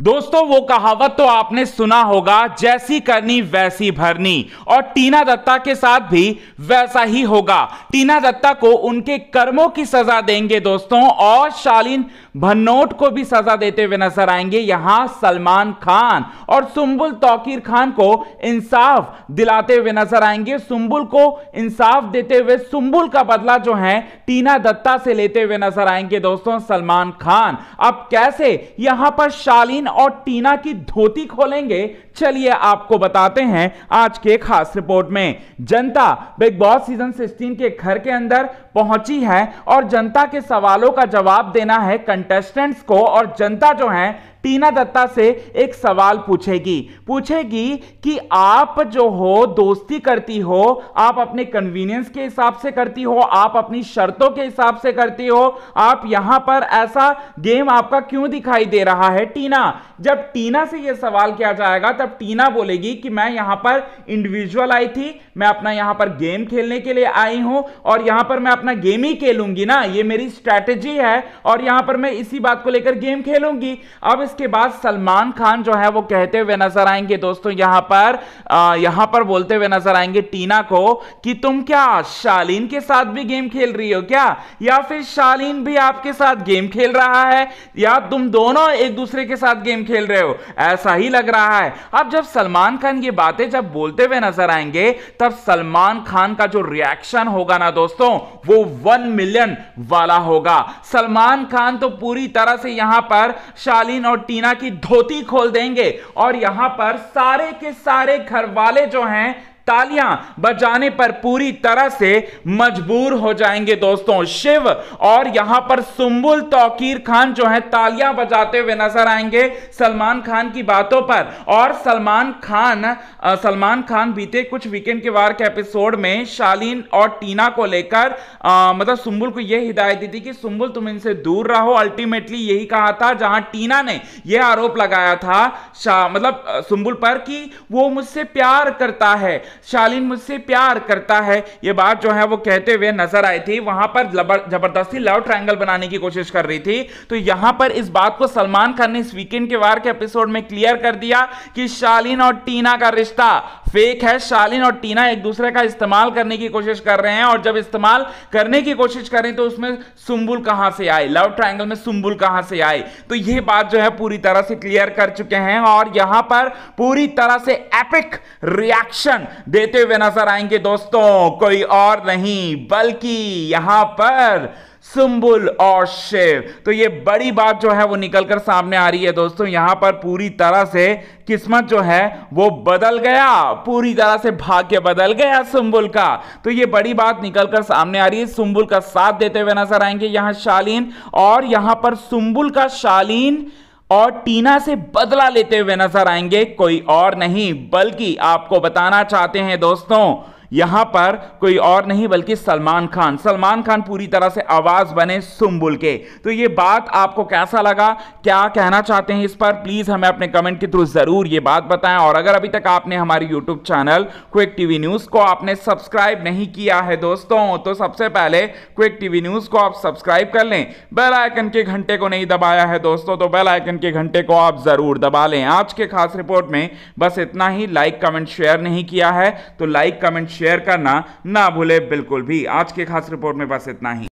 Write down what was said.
दोस्तों वो कहावत तो आपने सुना होगा जैसी करनी वैसी भरनी और टीना दत्ता के साथ भी वैसा ही होगा टीना दत्ता को उनके कर्मों की सजा देंगे दोस्तों और शालीन भन्नोट को भी सजा देते हुए नजर आएंगे यहां सलमान खान और सुम्बुल तौकीर खान को इंसाफ दिलाते हुए नजर आएंगे सुम्बुल को इंसाफ देते हुए सुम्बुल का बदला जो है टीना दत्ता से लेते हुए नजर आएंगे दोस्तों सलमान खान अब कैसे यहां पर शालीन और टीना की धोती खोलेंगे चलिए आपको बताते हैं आज के खास रिपोर्ट में जनता बिग बॉस सीजन 16 के घर के अंदर पहुंची है और जनता के सवालों का जवाब देना है कंटेस्टेंट्स को और जनता जो है टीना दत्ता से एक सवाल पूछेगी पूछेगी कि आप जो हो दोस्ती करती हो आप अपने कन्वीनियंस के हिसाब से करती हो आप अपनी शर्तों के हिसाब से करती हो आप यहां पर ऐसा गेम आपका क्यों दिखाई दे रहा है टीना जब टीना से यह सवाल किया जाएगा तब टीना बोलेगी कि मैं यहां पर इंडिविजुअल आई थी मैं अपना यहां पर गेम खेलने के लिए आई हूं और यहां पर मैं अपना गेम ही खेलूंगी ना ये मेरी स्ट्रेटेजी है और यहां पर मैं इसी बात को लेकर गेम खेलूंगी अब इसके बाद सलमान खान जो है वो कहते हुए नजर आएंगे दोस्तों यहां पर आ, यहां पर बोलते हुए नजर आएंगे टीना को कि तुम क्या शालीन के साथ भी गेम खेल रही हो क्या या फिर शालीन भी आपके साथ गेम खेल रहा है या तुम दोनों एक दूसरे के साथ गेम खेल रहे हो ऐसा ही लग रहा है अब जब सलमान खान ये बातें जब बोलते हुए नजर आएंगे तब सलमान खान का जो रिएक्शन होगा ना दोस्तों वो वन मिलियन वाला होगा सलमान खान तो पूरी तरह से यहां पर शालीन और टीना की धोती खोल देंगे और यहां पर सारे के सारे घर वाले जो हैं तालियां बजाने पर पूरी तरह से मजबूर हो जाएंगे दोस्तों शिव और यहां पर सुम्बुल तौकीर खान जो है तालियां बजाते हुए नजर आएंगे सलमान खान की बातों पर और सलमान खान सलमान खान बीते कुछ वीकेंड के वार के एपिसोड में शालीन और टीना को लेकर मतलब सुम्बुल को यह हिदायत दी थी कि सुम्बुल तुम इनसे दूर रहो अल्टीमेटली यही कहा था जहां टीना ने यह आरोप लगाया था मतलब सुम्बुल पर कि वो मुझसे प्यार करता है शालीन मुझसे प्यार करता है ये बात जो है वो कहते हुए नजर आई थी वहां पर जबरदस्ती लव ट्रायंगल बनाने की कोशिश कर रही थी तो यहां पर इस बात को सलमान खान ने इस वीकेंड के वार के एपिसोड में क्लियर कर दिया कि शालीन और टीना का रिश्ता फेक है शालीन और टीना एक दूसरे का इस्तेमाल करने की कोशिश कर रहे हैं और जब इस्तेमाल करने की कोशिश करें तो उसमें सुम्बुल कहां से आए लव ट्राइंगल में सुम्बुल कहां से आए तो यह बात जो है पूरी तरह से क्लियर कर चुके हैं और यहां पर पूरी तरह से एपिक रिएक्शन देते हुए नजर आएंगे दोस्तों कोई और नहीं बल्कि यहां पर सुम्बुल और शेर तो ये बड़ी बात जो है वो निकल कर सामने आ रही है दोस्तों यहां पर पूरी तरह से किस्मत जो है वो बदल गया पूरी तरह से भाग्य बदल गया सुम्बुल का तो ये बड़ी बात निकल कर सामने आ रही है सुम्बुल का साथ देते हुए नजर आएंगे यहां शालीन और यहां पर सुम्बुल का शालीन और टीना से बदला लेते हुए नजर आएंगे कोई और नहीं बल्कि आपको बताना चाहते हैं दोस्तों यहां पर कोई और नहीं बल्कि सलमान खान सलमान खान पूरी तरह से आवाज़ बने सुम्बुल के तो ये बात आपको कैसा लगा क्या कहना चाहते हैं इस पर प्लीज़ हमें अपने कमेंट के थ्रू ज़रूर ये बात बताएं और अगर अभी तक आपने हमारे YouTube channel quick TV news को आपने सब्सक्राइब नहीं किया है दोस्तों तो सबसे पहले क्विक टीवी न्यूज़ को आप सब्सक्राइब कर लें बेल आइकन के घंटे को नहीं दबाया है दोस्तों तो बेल आइकन के घंटे को आप ज़रूर दबा लें आज के खास रिपोर्ट में बस इतना ही लाइक कमेंट शेयर नहीं किया है तो लाइक कमेंट शेयर करना ना भूले बिल्कुल भी आज की खास रिपोर्ट में बस इतना ही